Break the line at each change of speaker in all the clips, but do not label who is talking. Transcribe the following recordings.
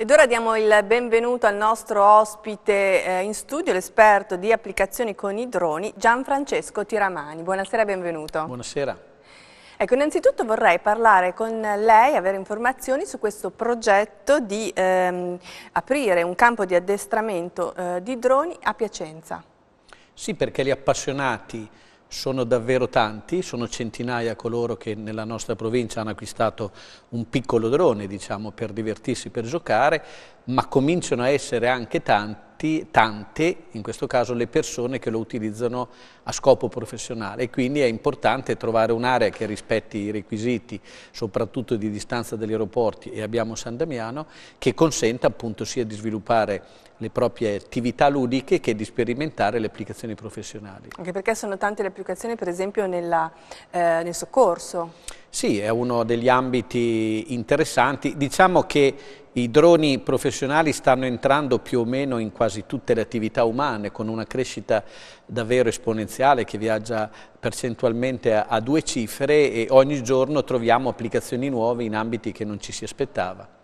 Ed ora diamo il benvenuto al nostro ospite eh, in studio, l'esperto di applicazioni con i droni, Gianfrancesco Tiramani. Buonasera e benvenuto. Buonasera. Ecco, innanzitutto vorrei parlare con lei, avere informazioni su questo progetto di ehm, aprire un campo di addestramento eh, di droni a Piacenza.
Sì, perché gli appassionati sono davvero tanti, sono centinaia coloro che nella nostra provincia hanno acquistato un piccolo drone diciamo, per divertirsi, per giocare, ma cominciano a essere anche tanti tanti, tante, in questo caso le persone che lo utilizzano a scopo professionale e quindi è importante trovare un'area che rispetti i requisiti, soprattutto di distanza dagli aeroporti e abbiamo San Damiano, che consenta appunto sia di sviluppare le proprie attività ludiche che di sperimentare le applicazioni professionali.
Anche perché sono tante le applicazioni per esempio nella, eh, nel soccorso.
Sì, è uno degli ambiti interessanti. Diciamo che i droni professionali stanno entrando più o meno in quasi tutte le attività umane con una crescita davvero esponenziale che viaggia percentualmente a, due cifre e ogni giorno troviamo applicazioni nuove in ambiti che non ci si aspettava.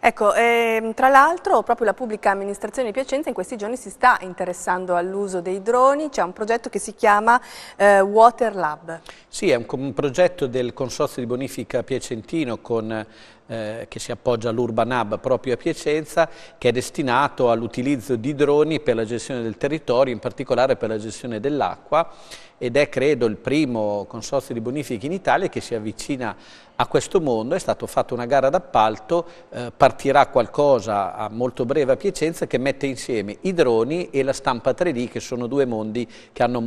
Ecco, ehm, tra l'altro proprio la pubblica amministrazione di Piacenza in questi giorni si sta interessando all'uso dei droni, c'è un progetto che si chiama eh, Water Lab.
Sì, è un, un progetto del Consorzio di Bonifica Piacentino con eh, che si appoggia all'Urban Hub proprio a Piacenza, che è destinato all'utilizzo di droni per la gestione del territorio, in particolare per la gestione dell'acqua ed è credo il primo consorzio di bonifiche in Italia che si avvicina a questo mondo, è stata fatta una gara d'appalto, eh, partirà qualcosa a molto breve a Piacenza che mette insieme i droni e la stampa 3D che sono due mondi che hanno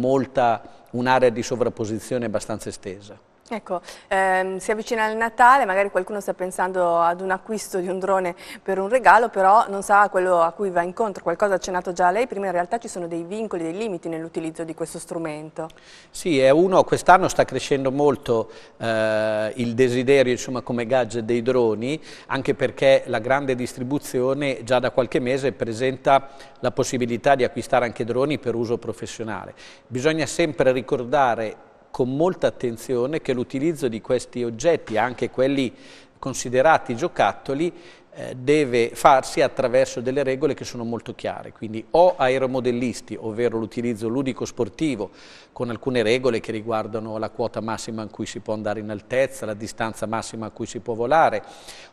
un'area di sovrapposizione abbastanza estesa.
Ecco, ehm, si avvicina il Natale, magari qualcuno sta pensando ad un acquisto di un drone per un regalo, però non sa quello a cui va incontro, qualcosa ha accennato già lei, prima in realtà ci sono dei vincoli, dei limiti nell'utilizzo di questo strumento.
Sì, è uno, quest'anno sta crescendo molto eh, il desiderio insomma, come gadget dei droni, anche perché la grande distribuzione già da qualche mese presenta la possibilità di acquistare anche droni per uso professionale. Bisogna sempre ricordare con molta attenzione che l'utilizzo di questi oggetti, anche quelli considerati giocattoli, eh, deve farsi attraverso delle regole che sono molto chiare, quindi o aeromodellisti, ovvero l'utilizzo ludico sportivo, con alcune regole che riguardano la quota massima in cui si può andare in altezza, la distanza massima a cui si può volare,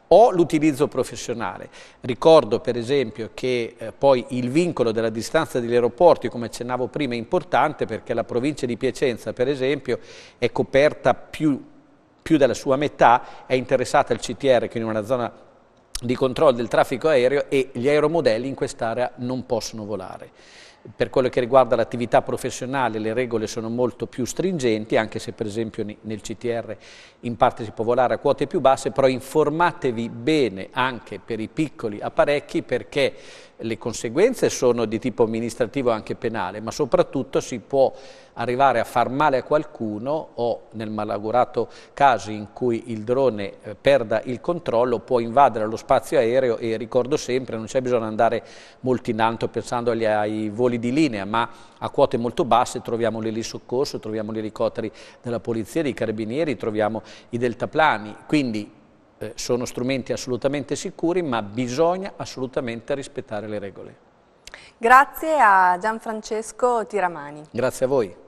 o l'utilizzo professionale. Ricordo per esempio che eh, poi il vincolo della distanza degli aeroporti, come accennavo prima, è importante perché la provincia di Piacenza, per esempio, è coperta più, più della sua metà, è interessata al CTR, quindi una zona di controllo del traffico aereo e gli aeromodelli in quest'area non possono volare per quello che riguarda l'attività professionale le regole sono molto più stringenti, anche se per esempio nel CTR in parte si può volare a quote più basse, però informatevi bene anche per i piccoli apparecchi perché le conseguenze sono di tipo amministrativo e anche penale, ma soprattutto si può arrivare a far male a qualcuno o nel malaugurato caso in cui il drone eh, perda il controllo può invadere lo spazio aereo e ricordo sempre non c'è bisogno di andare molto in alto pensando agli, ai voli operatori di linea, ma a quote molto basse troviamo l'elisoccorso, troviamo gli elicotteri della polizia, dei carabinieri, troviamo i deltaplani, quindi eh, sono strumenti assolutamente sicuri, ma bisogna assolutamente rispettare le regole.
Grazie a Gianfrancesco Tiramani.
Grazie a voi.